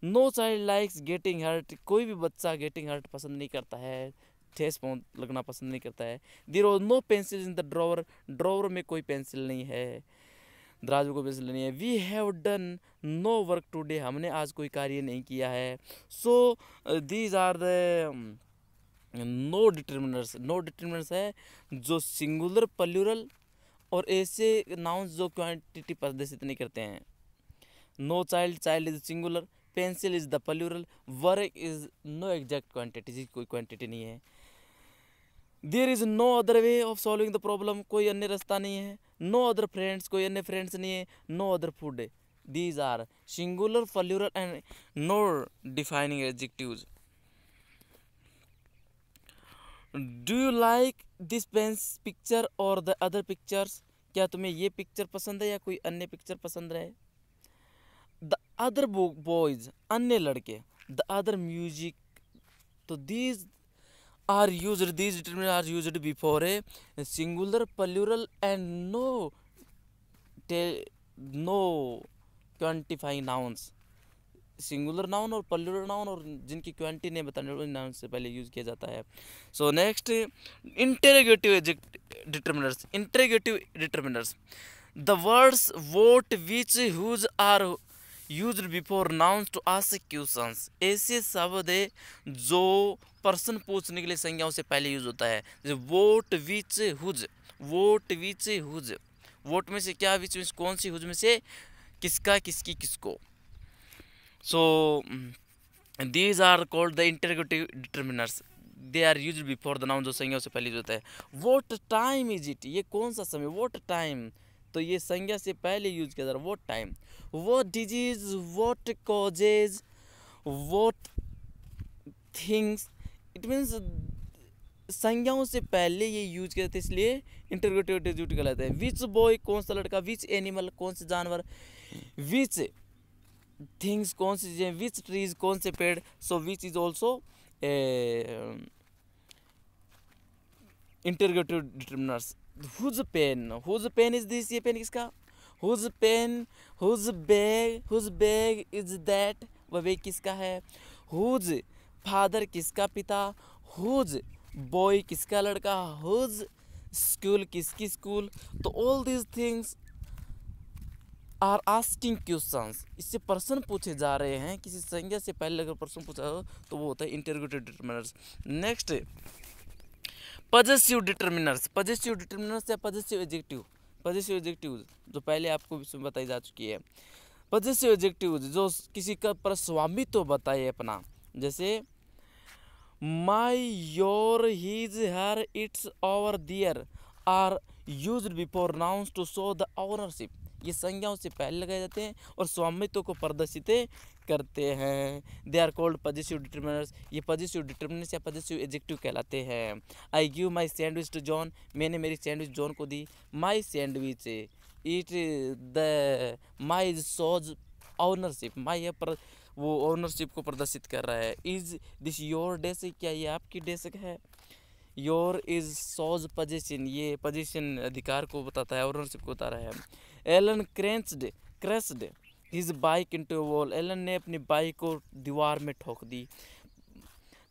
no child likes getting hurt कोई भी बच्चा गेटिंग हर्ट पसंद नहीं करता है ठेस पहुँच लगना पसंद नहीं करता है there was no pencil in the drawer drawer में कोई पेंसिल नहीं है दराजू को पेंसिल नहीं है we have done no work today हमने आज कोई कार्य नहीं किया है so these are the no determiners no determiners है जो सिंगुलर पल्यूरल और ऐसे नाउंस जो क्वान्टिटी प्रदर्शित नहीं करते हैं no child child is singular pencil is the plural work is no exact quantity कोई क्वांटिटी नहीं है there is no other way of solving the problem कोई अन्य रास्ता नहीं है नो अदर फ्रेंड्स कोई अन्य फ्रेंड्स नहीं है no other food these are singular plural and no defining adjectives do you like this pens picture और द अदर पिक्चर्स क्या तुम्हें ये पिक्चर पसंद है या कोई अन्य पिक्चर पसंद है अदर bo अन्य लड़के द अदर म्यूजिक तो these are use these terms are before a singular singular and no no no quantifying nouns singular noun और पल्यूरल नाउन और जिनकी क्वेंटी नहीं बताने उन नाउन से पहले यूज़ किया जाता है so next interrogative determiners interrogative determiners the words what which whose are use before nouns to ask questions ऐसे शब्द है जो पर्सन पूछने के लिए संज्ञाओं से पहले यूज होता है what which whose what which whose what में से क्या विच मीन्स कौन सी हुज में से किसका किसकी किसको so these are called the interrogative determiners they are use before the noun जो संज्ञाओं से पहले यूज होता है वोट टाइम इज इट ये कौन सा समय वोट टाइम तो ये संज्ञा से पहले यूज किया जा रहा है वो time what disease what causes what things it means संज्ञाओं से पहले ये यूज किया जाता है इसलिए इंटरग्रेटिव एट्रीब्यूट कहलाते हैं विच बॉय कौन सा लड़का विच एनिमल कौन से जानवर विच थिंग्स कौन सी चीज़ें विच ट्रीज कौन से पेड़ so which is also interrogative determiners whose pen whose pen is this ये पेन किसका whose pen whose bag whose bag is that वह बैग किसका है हुज फादर किसका पिता हुज बॉय किसका लड़का हुज स्कूल किसकी स्कूल तो all these things are asking question इससे प्रश्न पूछे जा रहे हैं किसी संज्ञा से पहले अगर प्रश्न पूछा हो तो वो होता है integrated determiners next possessive determiners possessive determiners या पजेसिव एजेक्टिव पजेसिव एजेक्टिव जो पहले आपको इसमें बताई जा चुकी है पजेसिव एजेक्टिव जो किसी का पर स्वामित्व बताए अपना जैसे my your his her its our their are use before nouns to show the ownership ये संज्ञाओं से पहले लगाए जाते हैं और स्वामित्व को प्रदर्शित करते हैं they are called positive determiners ये पॉजिटिव डिटर्मिनर्स या पॉजिटिव एजेक्टिव कहलाते हैं I give my sandwich to John मैंने मेरी सैंडविच जॉन को दी my sandwich it the my shows ownership my पर वो ऑनरशिप को प्रदर्शित कर रहा है इज दिस योर डेस्क क्या ये आपकी डेस्क है योर इज सोज पोजिशन ये पोजिशन अधिकार को बताता है ऑनरशिप को बता रहा है Alan crashed crashed his bike to wall Alan ने अपनी बाइक को दीवार में ठोक दी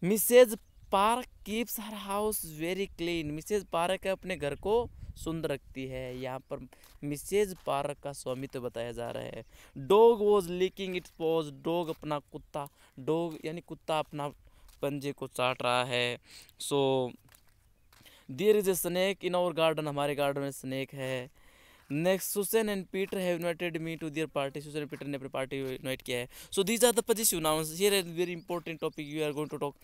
Mrs Park keeps her house very clean Mrs Park अपने घर को सुंदर रखती है यहाँ पर मिसेज पार्क का स्वामित्व बताया जा रहा है dog was licking its paws dog अपना कुत्ता डॉग यानी कुत्ता अपना पंजे को चाट रहा है सो देर इज़ ए स्नैक इन और गार्डन हमारे गार्डन में स्नैक है Next, Susan and Peter have invited me to their party. Susan and Peter ने अपने party invite किया So these are the possessive nouns. Here is very important topic you are going to talk.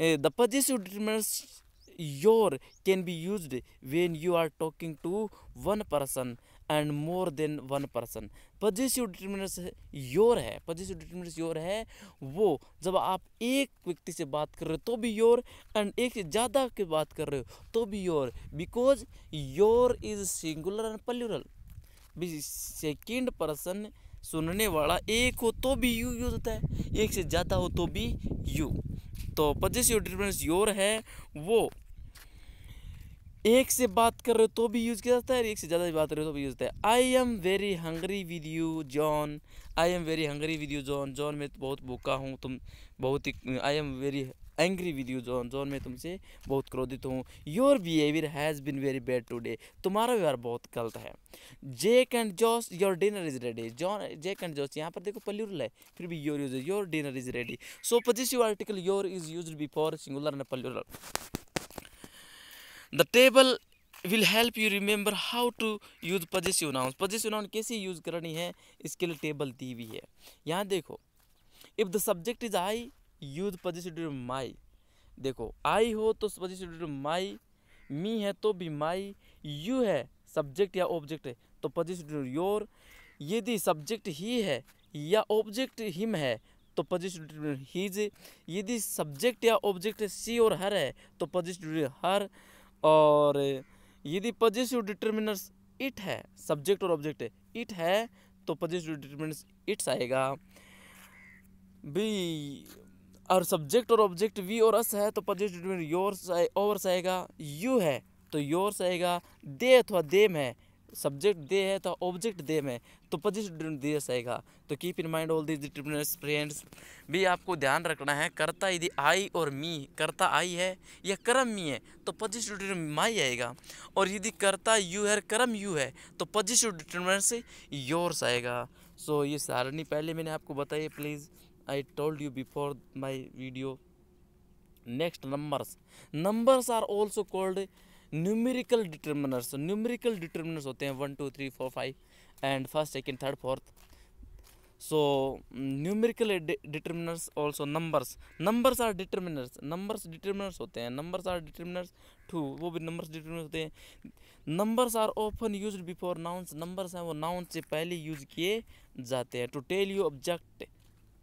Uh, the possessive determinants your can be used when you are talking to one person and more than one person positive determinants your है positive determinants your है वो जब आप एक व्यक्ति से बात कर रहे हो तो भी योर एंड एक से ज़्यादा की बात कर रहे हो तो भी your because your is singular and plural second person सुनने वाला एक हो तो भी यू यूज होता है एक से ज़्यादा हो तो भी यू तो पच्चीस डिफरेंस योर है वो एक से बात कर रहे हो तो भी यूज़ किया जाता है और एक से ज़्यादा बात कर रहे हो तो भी यूज़ होता है I am very hungry with you John I am very hungry with you John John मैं बहुत भूखा हूँ तुम बहुत ही I am very angry with you John John मैं तुमसे बहुत क्रोधित हूँ your behaviour has been very bad today तुम्हारा व्यवहार बहुत गलत है Jake and Joss your dinner is ready John Jake and Joss यहाँ पर देखो पल्यूरल है फिर भी your use your dinner is ready so possessive article your is use before singular and plural the table will help you remember how to use possessive noun possessive noun कैसे use करनी है इसके लिए table दी हुई है यहाँ देखो if the subject is I use possessive my देखो आई हो तो पजेसिव माई मी है तो भी माई यू है सब्जेक्ट या ऑब्जेक्ट है तो पजेसिव योर यदि सब्जेक्ट ही है या ऑब्जेक्ट हिम है तो पजेसिव हीज यदि सब्जेक्ट या ऑब्जेक्ट सी और हर है तो पजेसिव हर और यदि पॉजिटिव डिटर्मिनर्स इट है सब्जेक्ट और ऑब्जेक्ट है इट है तो पॉजिटिव डिटर्मिनर्स इट्स आएगा बी और सब्जेक्ट और ऑब्जेक्ट वी और अस है तो पॉजिटिव डिटर्मिनर योर्स ओवर्स आएगा यू है तो योर्स आएगा दे अथवा देम है सब्जेक्ट दे है तो ऑब्जेक्ट दे में तो पोजिशन दिस आएगा तो keep in mind all this determinants friends भी आपको ध्यान रखना है करता यदि आई और मी करता आई है या कर्म मी है तो पोजिशन माई आएगा और यदि करता यू है कर्म यू है तो पोजिशन डिटर्मिनेंट्स योर्स आएगा सो ये सारणी पहले मैंने आपको बताई please I told you before my video next numbers numbers are also called numerical determiners numerical determiners होते हैं one two three four five and first second third fourth so numerical determiners also numbers numbers are determiners numbers determiners होते हैं numbers are determiners to वो भी numbers determiners होते हैं numbers are open use before nouns numbers हैं वो nouns से पहले यूज किए जाते हैं to tell you object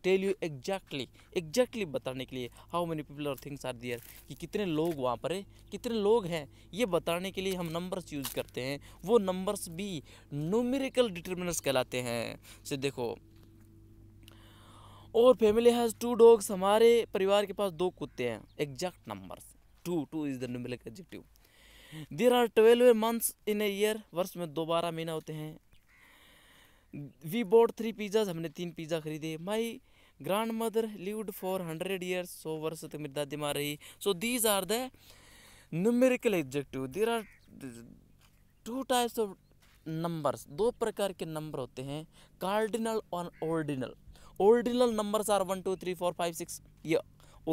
tell you exactly exactly बताने के लिए हाउ मेनी पीपल और थिंग्स आर दियर कि कितने लोग वहाँ पर हैं कितने लोग हैं ये बताने के लिए हम नंबर्स यूज़ करते हैं वो नंबर्स भी नोमेरिकल डिटर्मिनर्स कहलाते हैं से देखो और फैमिली हैज़ टू डॉग्स हमारे परिवार के पास दो कुत्ते हैं exact numbers two two is the numeric adjective there are twelve months in a year वर्ष में दो बारह महीना होते हैं वी बोर्ड थ्री पिज़्ज़ाज हमने तीन पिज़्ज़ा खरीदे my grandmother lived for hundred years सौ वर्ष तक मेरी दादी माँ रही so these are the numerical adjective there are two types of numbers दो प्रकार के नंबर होते हैं कार्डिनल और ordinal ordinal numbers are one two three four five six ये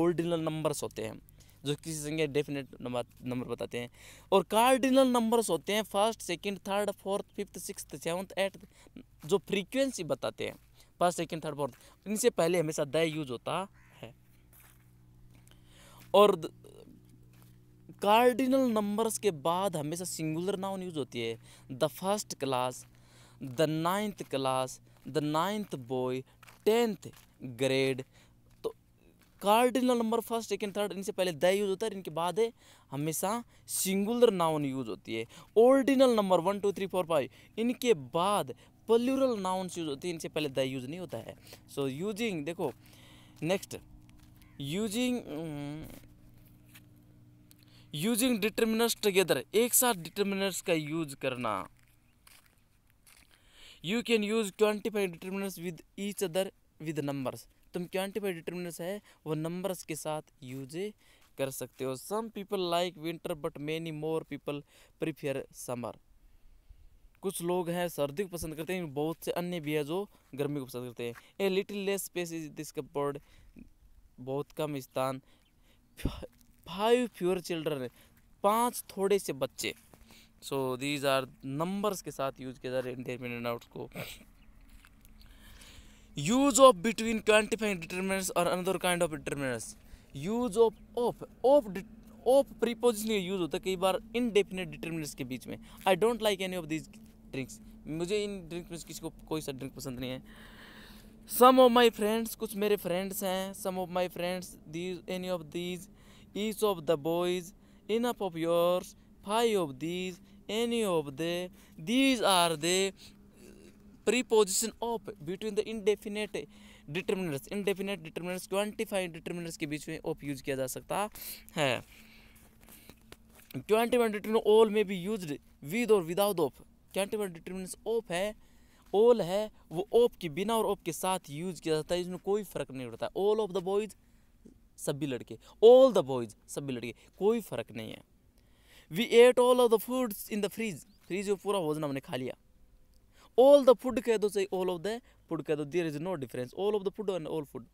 ऑर्डिनल नंबर्स होते हैं जो किसी संख्या डेफिनेट नंबर नंबर बताते हैं और कार्डिनल नंबर्स होते हैं first second third fourth fifth sixth seventh eight जो फ्रीक्वेंसी बताते हैं फर्स्ट सेकेंड थर्ड फोर्थ इनसे पहले हमेशा द यूज होता है और कार्डिनल नंबर्स के बाद हमेशा सिंगुलर नाउन यूज होती है the first class the ninth class the ninth boy tenth grade तो cardinal number first second third इनसे पहले द यूज होता है इनके बाद है हमेशा सिंगुलर नाउन यूज होती है ordinal number one two three four five इनके बाद प्लूरल नाउन्स यूज होती है इनसे पहले द यूज नहीं होता है सो so, यूजिंग देखो next using using determiners together एक साथ डिटर्मिनर्स का यूज करना you can use quantify determiners with each other with numbers तुम क्वान्टिफाई डिटर्मिनर्स है वो नंबर्स के साथ यूज कर सकते हो some people like winter but many more people prefer summer कुछ लोग हैं सर्दी को पसंद करते हैं बहुत से अन्य भी है जो गर्मी को पसंद करते हैं a little less space is this cupboard बहुत कम स्थान फाइव फ्यूअर चिल्ड्रन पांच थोड़े से बच्चे सो दीज आर नंबर्स के साथ यूज किया जा रहा है इंडिपेंडेंट आउट्स को use of between quantifying determinants और another kind of determinants use of of of of preposition use होता है कई बार इनडेफिनेट डिटर्मिनेंट्स के बीच में I don't like any of these drinks मुझे इन ड्रिंक में किसी को कोई सा ड्रिंक पसंद नहीं है सम ऑफ माई फ्रेंड्स कुछ मेरे फ्रेंड्स हैं some of my friends these any of these each of the boys enough of yours five of these any of they these are they preposition of between the indefinite determinates indefinite determinates quantified determinates के बीच में of use किया जा सकता है twenty one determiner all में be use with और without of countable determinants of है ऑल है वो ऑफ के बिना और ऑफ के साथ यूज किया जाता है इसमें कोई फर्क नहीं पड़ता ऑल ऑफ द बॉयज़ सभी लड़के ऑल द बॉयज़ सभी लड़के कोई फ़र्क नहीं है we ate all of the foods in the fridge fridge में पूरा भोजन हमने खा लिया ऑल द फूड कह दो सही ऑल ऑफ द फूड कह दो there is no difference all of the food and all food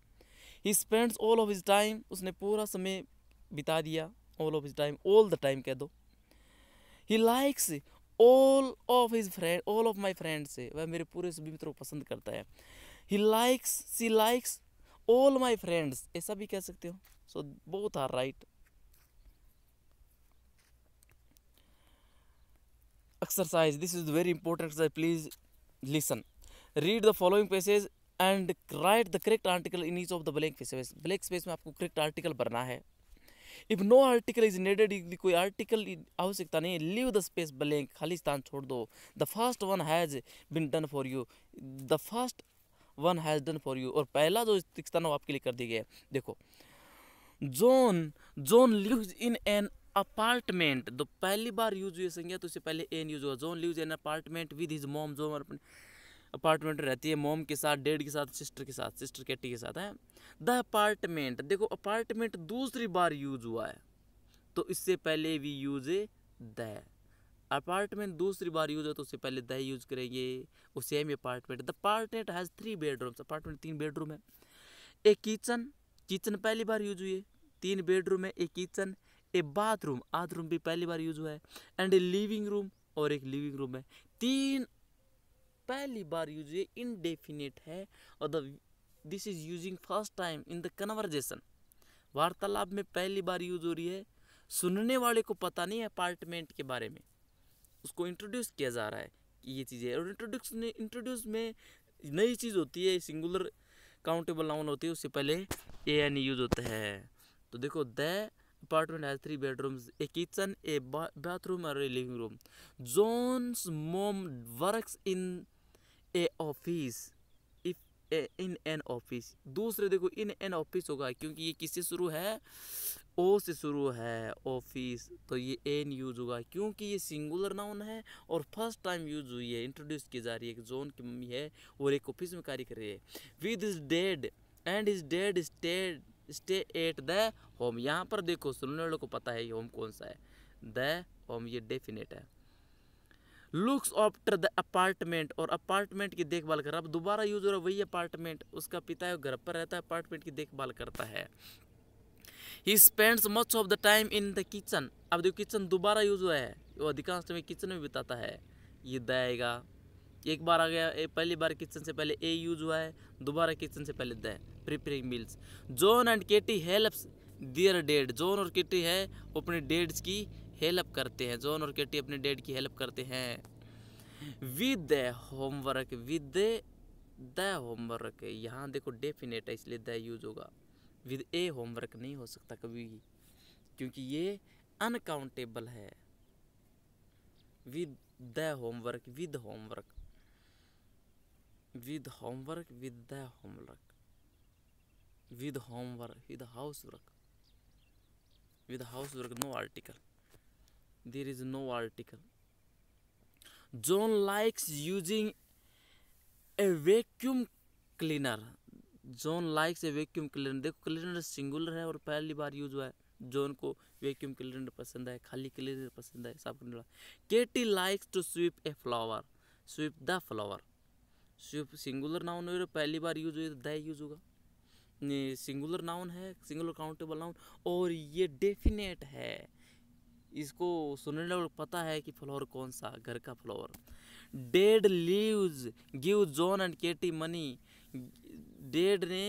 he spends all of his time उसने पूरा समय बिता दिया all of his time all the time कह दो he likes all of his friend all of my friend से वह मेरे पूरे सभी मित्रों को पसंद करता है he likes she likes all my friends ऐसा भी कह सकते हो so both are right exercise this is very important exercise please listen read the following passage and write the correct article in each of the blank blank space में आपको correct article भरना है if no article is needed कोई article आवश्यकता नहीं leave the space blank खाली स्थान छोड़ दो the first one has been done for you the first one has done for you और पहला जो स्थान आपके लिए कर दिया गया देखो John John live in an apartment दो पहली बार यूज हुई संज्ञा तो उससे पहले एन यूज हुआ John live in apartment with his mom John apartment रहती है मोम के साथ डेड के साथ सिस्टर के साथ सिस्टर कैटी के साथ है द अपार्टमेंट देखो अपार्टमेंट दूसरी बार यूज हुआ है तो इससे पहले वी यूज द अपार्टमेंट दूसरी बार यूज हो तो उससे पहले द यूज करेंगे वो same apartment the apartment has three bedrooms apartment तीन बेडरूम है ए किचन किचन पहली बार यूज हुई है तीन बेडरूम है a kitchen a bathroom bathroom भी पहली बार यूज हुआ है एंड ए लिविंग रूम और एक लिविंग रूम है तीन पहली बार यूज हुए इनडेफिनेट है और the this is using first time in the conversation वार्तालाप में पहली बार यूज हो रही है सुनने वाले को पता नहीं है अपार्टमेंट के बारे में उसको इंट्रोड्यूस किया जा रहा है कि ये चीज़ें और इंट्रोड्यूस इंट्रोड्यूस में नई चीज़ होती है सिंगुलर काउंटेबल नाउन होती है उससे पहले ए एन यूज होता है तो देखो the apartment has three bedrooms a kitchen a bathroom और a living room John's mom works in a office if a in an office दूसरे देखो इन एन ऑफिस होगा क्योंकि ये किससे शुरू है ओ से शुरू है ऑफिस तो ये एन यूज होगा क्योंकि ये सिंगुलर नाउन है और फर्स्ट टाइम यूज हुई है इंट्रोड्यूस की जा रही है एक जोन की मम्मी है और एक ऑफिस में कार्य कर रही है with his dad and his dad stayed stay at the home यहाँ पर देखो सुनने वालों को पता है ये होम कौन सा है द होम ये डेफिनेट है लुक्स ऑफ्टर द अपार्टमेंट और अपार्टमेंट की देखभाल कर रहा अब दोबारा यूज हो रहा है वही अपार्टमेंट उसका पिता है घर पर रहता है अपार्टमेंट की देखभाल करता है he spends much of the time in the kitchen अब देखो किचन दोबारा यूज हुआ है वो अधिकांश समय किचन में बिताता है ये द आएगा एक बार आ गया पहली बार किचन से पहले ए यूज हुआ है दोबारा किचन से पहले the preparing meals John and Katie helps their dad John और केटी है अपने डेड्स की हेल्प करते हैं जॉन और केटी अपने डैड की हेल्प करते हैं with the homework with the homework यहाँ देखो डेफिनेट है इसलिए द यूज होगा विद ए होमवर्क नहीं हो सकता कभी भी क्योंकि ये अनकाउंटेबल है with the homework with homework with homework with the homework with homework with housework with housework no article there is no article john likes using a vacuum cleaner John likes a vacuum cleaner देखो cleaner singular है और पहली बार use हुआ है John को vacuum cleaner पसंद है खाली क्लीनर पसंद है साफ करने वाला Katie likes to sweep a flower sweep the flower sweep singular noun हो पहली बार यूज हुई तो द यूज होगा सिंगुलर नाउन है सिंगुलर काउंटेबल नाउन और ये डेफिनेट है इसको सुनने लोग पता है कि फ्लावर कौन सा घर का flower dad leaves give John and Katie money dad ने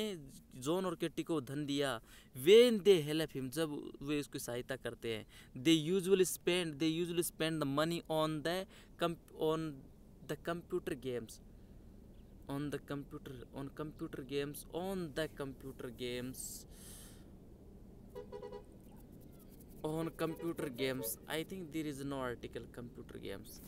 जॉन और केटी को धन दिया वेन दे हेल्प हिम जब वे उसकी सहायता करते हैं they usually spend they usually spend the money on the on the computer games on the computer on computer games on the computer games on computer games i think there is no article computer games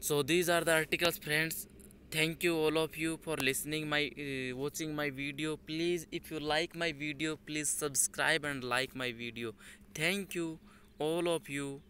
so these are the articles friends thank you all of you for listening my uh, watching my video please if you like my video please subscribe and like my video thank you all of you